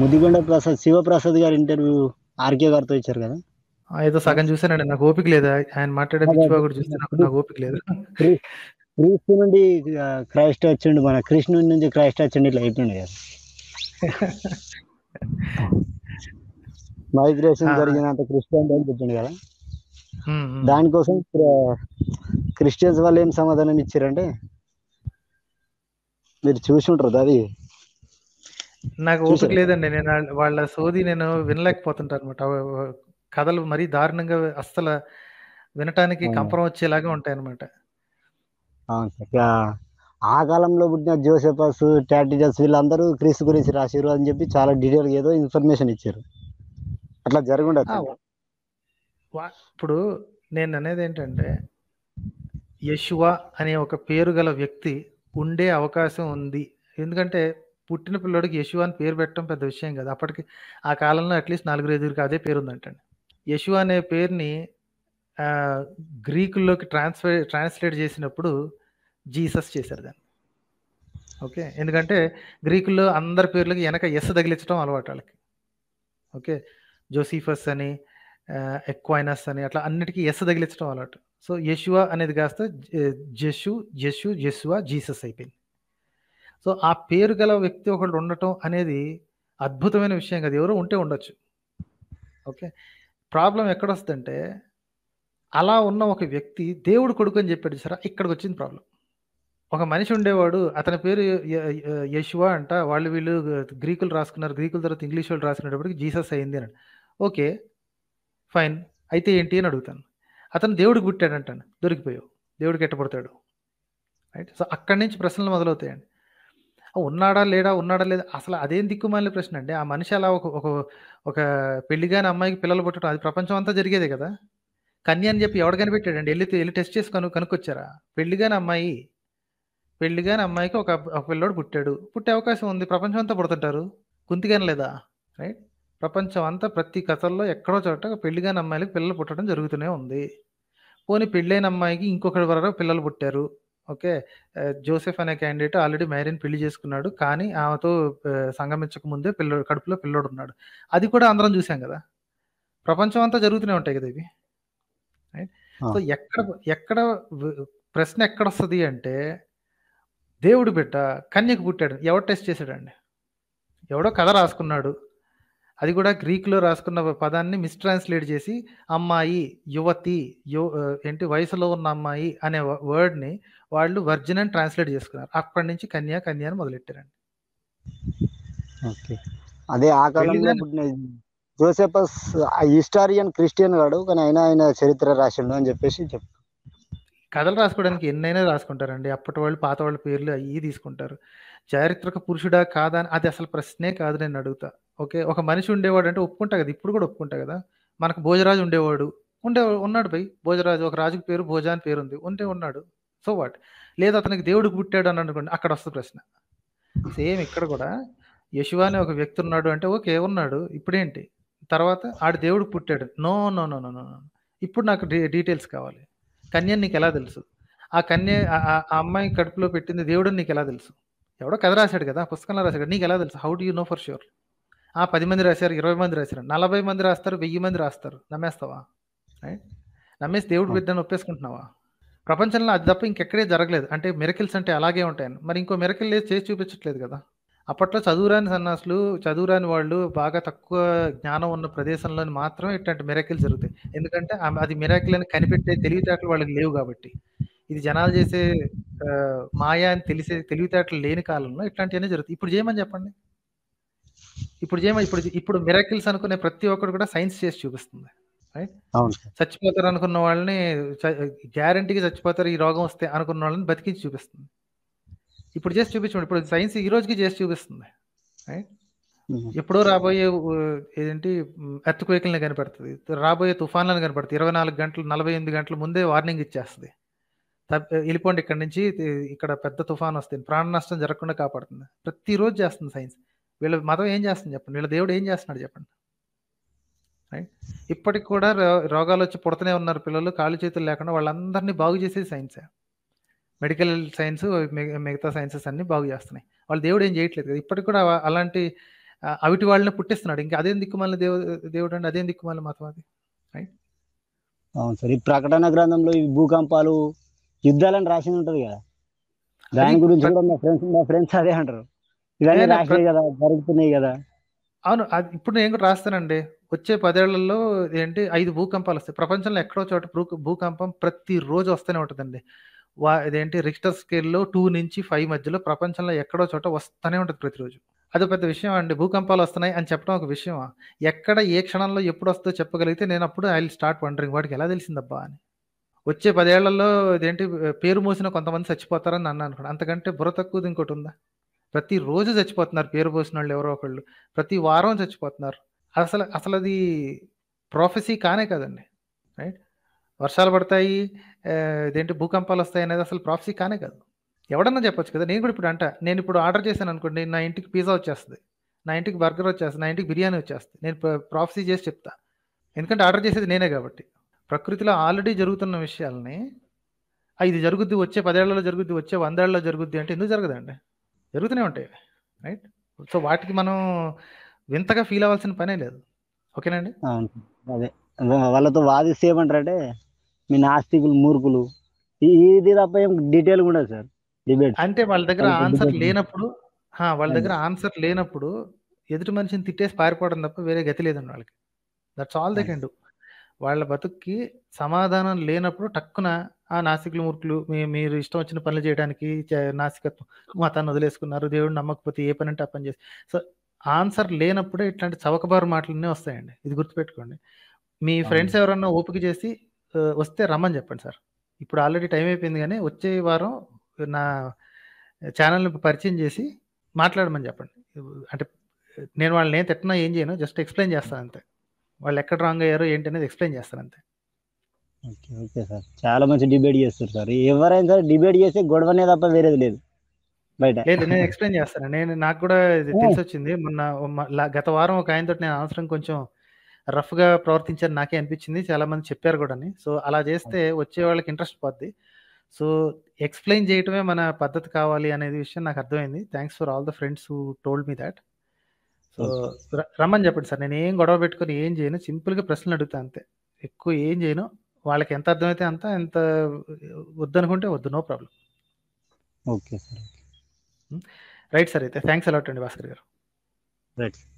ముదిగొండ ప్రసాద్ శివప్రసాద్ గారు interview RK గారితో ఇచ్చారు కదా ఏదో సగం చూసానండి నాకు ఓపిక లేదు ఆయన నాకు లేదు క్రీస్తు నుండి క్రైస్ట్ వచ్చిండు మన కృష్ణుడి నుంచి క్రైస్ట్ వచ్చిండు ఇట్లా అయిపోయింది కదా మైగ్రేషన్ జరిగినంత క్రిస్టియన్ అయిపోతుంది కదా దానికోసం క్రిస్టియన్స్ వాళ్ళు ఏం సమాధానం ఇచ్చారంటే మీరు చూసి ఉంటారు అది నాకు ఓపిక లేదండి నేను వాళ్ళ సోది నేను వినలేకపోతుంటా అనమాట కథలు మరీ దారుణంగా అస్సలు వినటానికి కంపరం వచ్చేలాగా ఉంటాయి అనమాట ఆ కాలంలో పుట్టిన జోసెఫస్ టాటిజస్ వీళ్ళందరూ క్రీస్తు గురించి రాసిరు అని చెప్పి చాలా డీటెయిల్ ఏదో ఇన్ఫర్మేషన్ ఇచ్చారు అట్లా జరగండదు ఇప్పుడు నేను అనేది ఏంటంటే యశువా అనే ఒక పేరు గల వ్యక్తి ఉండే అవకాశం ఉంది ఎందుకంటే పుట్టిన పిల్లోడికి యశు అని పేరు పెట్టడం పెద్ద విషయం కాదు అప్పటికి ఆ కాలంలో అట్లీస్ట్ నలుగురు ఐదుగురికి అదే పేరు ఉందంటండి యశు అనే పేరుని గ్రీకుల్లోకి ట్రాన్స్ఫర్ ట్రాన్స్లేట్ చేసినప్పుడు జీసస్ చేశారు దాన్ని ఓకే ఎందుకంటే గ్రీకుల్లో అందరి పేర్లకి వెనక ఎస్ తగిలించడం అలవాటు వాళ్ళకి ఓకే జోసీఫస్ అని ఎక్వైనస్ అని అట్లా అన్నిటికీ ఎస్ తగిలించడం అలవాటు సో యశువా అనేది కాస్త జషు జషు జెసువా జీసస్ అయిపోయింది సో ఆ పేరు గల వ్యక్తి ఒకళ్ళు ఉండటం అనేది అద్భుతమైన విషయం కదా ఎవరో ఉంటే ఉండొచ్చు ఓకే ప్రాబ్లం ఎక్కడొస్తుందంటే అలా ఉన్న ఒక వ్యక్తి దేవుడు కొడుకు అని చెప్పాడు సరే ఇక్కడికి వచ్చింది ప్రాబ్లం ఒక మనిషి ఉండేవాడు అతని పేరు యశువా అంట వాళ్ళు వీళ్ళు గ్రీకులు రాసుకున్నారు గ్రీకుల తర్వాత ఇంగ్లీష్ వాళ్ళు రాసుకునేటప్పటికి జీసస్ అయింది అని ఓకే ఫైన్ అయితే ఏంటి అని అడుగుతాను అతను దేవుడికి అంటాను దొరికిపోయావు దేవుడికి ఎట్టబడతాడు రైట్ సో అక్కడి నుంచి ప్రశ్నలు మొదలవుతాయండి ఉన్నాడా లేడా ఉన్నాడా లేదా అసలు అదేం దిక్కుమాలిన ప్రశ్న అండి ఆ మనిషి అలా ఒక ఒక ఒక కానీ అమ్మాయికి పిల్లలు పుట్టడం అది ప్రపంచం అంతా జరిగేదే కదా కన్య అని చెప్పి ఎవడు అండి వెళ్ళి వెళ్ళి టెస్ట్ చేసి కను కనుక్కొచ్చారా కానీ అమ్మాయి పెళ్లి కాని అమ్మాయికి ఒక ఒక పిల్లోడు పుట్టాడు పుట్టే అవకాశం ఉంది ప్రపంచం అంతా పుడుతుంటారు కుంతిగాని లేదా రైట్ ప్రపంచం అంతా ప్రతి కథల్లో ఎక్కడో చోట పెళ్లి కాని అమ్మాయిలకు పిల్లలు పుట్టడం జరుగుతూనే ఉంది పోనీ పెళ్ళైన అమ్మాయికి ఇంకొకటి వరకు పిల్లలు పుట్టారు ఓకే. జోసెఫ్ అనే క్యాండిడేట్ ఆల్రెడీ మ్యారీని పెళ్లి చేసుకున్నాడు. కానీ ఆమెతో సంగమించక ముందే పిల్లోడు కడుపులో పిల్లోడున్నాడు. అది కూడా అందరం చూసాం కదా ప్రపంచం అంతా జరుగుతూనే ఉంటాయి కదా ఇవి. సో, ఎక్కడ ఎక్కడ ప్రశ్న ఎక్కడ వస్తుంది అంటే, దేవుడి బిడ్డ కన్యకు పుట్టాడు. ఎవడు టెస్ట్ చేశాడండి ఎవడో కథ రాసుకున్నాడు. అది కూడా గ్రీక్లో రాసుకున్న పదాన్ని మిస్ట్రాన్స్లేట్ చేసి అమ్మాయి యువతి యు ఏంటి వయసులో ఉన్న అమ్మాయి అనే వర్డ్ని వాళ్ళు వర్జిన్ అని ట్రాన్స్లేట్ చేసుకున్నారు అక్కడి నుంచి కన్యా కన్యా అని మొదలెట్టారండి అదే ఆ కాలంలో జోసెపస్ హిస్టారియన్ క్రిస్టియన్ గాడు కానీ ఆయన ఆయన చరిత్ర రాసిండు అని చెప్పేసి చెప్పు కథలు రాసుకోవడానికి ఎన్నైనా రాసుకుంటారండి అప్పటి వాళ్ళు పాత వాళ్ళ పేర్లు అవి తీసుకుంటారు చారిత్రక పురుషుడా కాదా అని అది అసలు ప్రశ్నే కాదు నేను అడుగుతా ఓకే. ఒక మనిషి ఉండేవాడు అంటే ఒప్పుకుంటా కదా! ఇప్పుడు కూడా ఒప్పుకుంటా కదా మనకు భోజరాజు ఉండేవాడు. ఉండే ఉన్నాడు భయ్. భోజరాజు ఒక రాజుకి పేరు భోజ అని పేరు ఉంది ఉంటే ఉన్నాడు. So what? లేదు అతనికి దేవుడు అని అనుకోండి. అక్కడ వస్తుంది ప్రశ్న. సేమ్ ఇక్కడ కూడా యెషోవా అనే ఒక వ్యక్తి ఉన్నాడు అంటే ఓకే. ఉన్నాడు. ఇప్పుడేంటి? తర్వాత ఆడు దేవుడు పుట్టాడు. No, no, no, no, no, no. ఇప్పుడు నాకు డీ డీటెయిల్స్ కావాలి. కన్యని ఎలా తెలుసు? ఆ కన్య ఆ అమ్మాయి కడుపులో పెట్టింది నీకు ఎలా తెలుసు? ఎవడో కథ రాశాడు కదా పుస్తకంలో రాశాడు నీకు ఎలా తెలుసు? How do you know for sure? ఆ పది మంది రాశారు ఇరవై మంది రాశారు నలభై మంది రాస్తారు వెయ్యి మంది రాస్తారు నమ్మేస్తావా నమ్మేసి దేవుడు బిడ్డను ఒప్పేసుకుంటున్నావా ప్రపంచంలో అది తప్ప ఇంకెక్కడే జరగలేదు అంటే మిరకిల్స్ అంటే అలాగే ఉంటాయని మరి ఇంకో మెరకిల్ లేదు చేసి చూపించట్లేదు కదా అప్పట్లో చదువురాని సన్నాసులు చదువురాని వాళ్ళు బాగా తక్కువ జ్ఞానం ఉన్న ప్రదేశంలో మాత్రం ఇట్లాంటి మిరాకిల్ జరుగుతాయి ఎందుకంటే అది మెరకిల్ అని కనిపెట్టే తెలివితేటలు వాళ్ళకి లేవు కాబట్టి ఇది జనాలు చేసే మాయా అని తెలిసే తెలివితేటలు లేని కాలంలో ఇట్లాంటివన్నీ జరుగుతాయి ఇప్పుడు చేయమని చెప్పండి ఇప్పుడు ఏమో ఇప్పుడు ఇప్పుడు మిరాకిల్స్ అనుకునే ప్రతి ఒక్కరు కూడా సైన్స్ చేసి చూపిస్తుంది చచ్చిపోతారు అనుకున్న వాళ్ళని గ్యారంటీకి చచ్చిపోతారు ఈ రోగం వస్తే అనుకున్న వాళ్ళని బతికించి చూపిస్తుంది ఇప్పుడు చేసి చూపించండి ఇప్పుడు సైన్స్ ఈ రోజుకి చేసి చూపిస్తుంది ఎప్పుడో రాబోయే ఏంటి ఎర్త్ క్వేకులను కనపడుతుంది రాబోయే తుఫాన్లను కనపడుతుంది ఇరవై నాలుగు గంటలు నలభై ఎనిమిది గంటల ముందే వార్నింగ్ ఇచ్చేస్తుంది వెళ్ళిపోండి ఇక్కడ నుంచి ఇక్కడ పెద్ద తుఫాన్ వస్తుంది ప్రాణ నష్టం జరగకుండా కాపాడుతుంది ప్రతిరోజు చేస్తుంది సైన్స్ వీళ్ళ మతం ఏం చేస్తుంది చెప్పండి వీళ్ళ దేవుడు ఏం చేస్తున్నాడు చెప్పండి రైట్ ఇప్పటికి కూడా రోగాలు వచ్చి పుడతనే ఉన్నారు పిల్లలు కాళ్ళు చేతులు లేకుండా వాళ్ళందరినీ బాగు చేసేది సైన్సే మెడికల్ సైన్స్ మిగతా సైన్సెస్ అన్నీ బాగు చేస్తున్నాయి వాళ్ళు దేవుడు ఏం చేయట్లేదు కదా ఇప్పటికి కూడా అలాంటి అవిటి వాళ్ళని పుట్టిస్తున్నాడు ఇంకా అదేం దిక్కుమాలిన దేవుడు దేవుడు అండి అదేం దిక్కుమాలిన మతం అది రైట్ అవును సార్ ఈ ప్రకటన గ్రంథంలో ఈ భూకంపాలు యుద్ధాలని రాసి ఉంటుంది కదా దాని గురించి కూడా మా ఫ్రెండ్స్ మా ఫ్రెండ్స్ అదే అంటారు ఇవన్నీ అది కదా జరుగుతున్నాయి కదా అవును ఇప్పుడు నేను కూడా రాస్తానండి వచ్చే పదేళ్లలో ఏంటి ఐదు భూకంపాలు వస్తాయి ప్రపంచంలో ఎక్కడో చోట భూ భూకంపం రోజు వస్తూనే ఉంటుందండి వా ఇదేంటి రిక్టర్ స్కేల్లో టూ నుంచి ఫైవ్ మధ్యలో ప్రపంచంలో ఎక్కడో చోట వస్తూనే ఉంటుంది ప్రతిరోజు అది పెద్ద విషయం అండి భూకంపాలు వస్తున్నాయి అని చెప్పడం ఒక విషయం ఎక్కడ ఏ క్షణంలో ఎప్పుడు వస్తుందో చెప్పగలిగితే నేను అప్పుడు ఐ స్టార్ట్ వండరింగ్ వాడికి ఎలా తెలిసిందబ్బా అని వచ్చే పదేళ్లలో ఇదేంటి పేరు మోసిన కొంతమంది చచ్చిపోతారని నన్ను అనుకోండి అంతకంటే బుర్ర తక్కువది ఇంకోటి ఉందా ప్రతి రోజు చచ్చిపోతున్నారు పేరు పోసిన వాళ్ళు ఎవరో ఒకళ్ళు ప్రతి వారం చచ్చిపోతున్నారు అసలు అసలు అది ప్రాఫెసీ కానే కదండి రైట్ వర్షాలు పడతాయి ఇదేంటి భూకంపాలు వస్తాయి అనేది అసలు ప్రాఫెసీ కానే కాదు ఎవడన్నా చెప్పొచ్చు కదా నేను కూడా ఇప్పుడు అంట నేను ఇప్పుడు ఆర్డర్ చేశాను అనుకోండి నా ఇంటికి పిజ్జా వచ్చేస్తుంది నా ఇంటికి బర్గర్ వచ్చేస్తుంది నా ఇంటికి బిర్యానీ వచ్చేస్తుంది నేను ప్రాఫెసీ చేసి చెప్తా ఎందుకంటే ఆర్డర్ చేసేది నేనే కాబట్టి ప్రకృతిలో ఆల్రెడీ జరుగుతున్న విషయాలని ఇది జరుగుద్ది వచ్చే పదేళ్లలో జరుగుద్ది వచ్చే వందేళ్లలో జరుగుద్ది అంటే ఎందుకు జరగదండి జరుగుతూనే ఉంటాయి రైట్ సో వాటికి మనం వింతగా ఫీల్ అవ్వాల్సిన పనే లేదు ఓకేనండి అదే వాళ్ళతో వాదిస్తే ఏమంటారంటే మీ నాస్తికులు మూర్ఖులు ఇది తప్ప ఏం డీటెయిల్ కూడా సార్ డిబేట్ అంటే వాళ్ళ దగ్గర ఆన్సర్ లేనప్పుడు వాళ్ళ దగ్గర ఆన్సర్ లేనప్పుడు ఎదుటి మనిషిని తిట్టేసి పారిపోవడం తప్ప వేరే గతి లేదండి వాళ్ళకి దట్స్ ఆల్ ద కెన్ వాళ్ళ బతుక్కి సమాధానం లేనప్పుడు టక్కున ఆ నాసికులు మూర్ఖులు మీ మీరు ఇష్టం వచ్చిన పనులు చేయడానికి నాసికత్వం మతాన్ని వదిలేసుకున్నారు దేవుడు నమ్మకపోతే ఏ పని అంటే ఆ పని చేసి సో ఆన్సర్ లేనప్పుడే ఇట్లాంటి చవకబారు మాటలన్నీ వస్తాయండి ఇది గుర్తుపెట్టుకోండి మీ ఫ్రెండ్స్ ఎవరన్నా ఓపిక చేసి వస్తే రమ్మని చెప్పండి సార్ ఇప్పుడు ఆల్రెడీ టైం అయిపోయింది కానీ వచ్చే వారం నా ఛానల్ని పరిచయం చేసి మాట్లాడమని చెప్పండి అంటే నేను వాళ్ళని ఏం తిట్టినా ఏం చేయను జస్ట్ ఎక్స్ప్లెయిన్ చేస్తాను అంతే వాళ్ళు ఎక్కడ రాంగ్ అయ్యారో ఏంటి అనేది ఎక్స్ప్లెయిన్ చేస్తాను అంతే ఓకే సార్ చాలా మంచి డిబేట్ చేస్తారు సార్ ఎవరైనా సరే డిబేట్ చేసి గొడవనే తప్ప వేరేది లేదు బయట లేదు నేను ఎక్స్ప్లెయిన్ చేస్తాను నేను నాకు కూడా తెలిసి వచ్చింది మొన్న గత వారం ఒక ఆయనతో నేను అవసరం కొంచెం రఫ్ గా ప్రవర్తించారు నాకే అనిపించింది చాలా మంది చెప్పారు కూడా అని సో అలా చేస్తే వచ్చే వాళ్ళకి ఇంట్రెస్ట్ పోద్ది సో ఎక్స్ప్లెయిన్ చేయటమే మన పద్ధతి కావాలి అనేది విషయం నాకు అర్థమైంది thanks for all the friends who told me that so రమ్మని చెప్పండి సార్ నేను ఏం గొడవ పెట్టుకొని ఏం చేయను సింపుల్గా ప్రశ్నలు అడుగుతా అంతే ఎక్కువ ఏం చేయను వాళ్ళకి ఎంత అర్థమైతే అంత ఎంత వద్దనుకుంటే వద్దు no problem okay sir right sir అయితే థ్యాంక్స్ అలాట్ అండి భాస్కర్ గారు రైట్